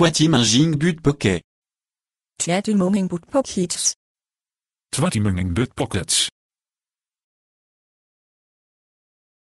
Twatimingingbut Pocket. Twatimingingbut Pockets. Twatimingingbut Pockets.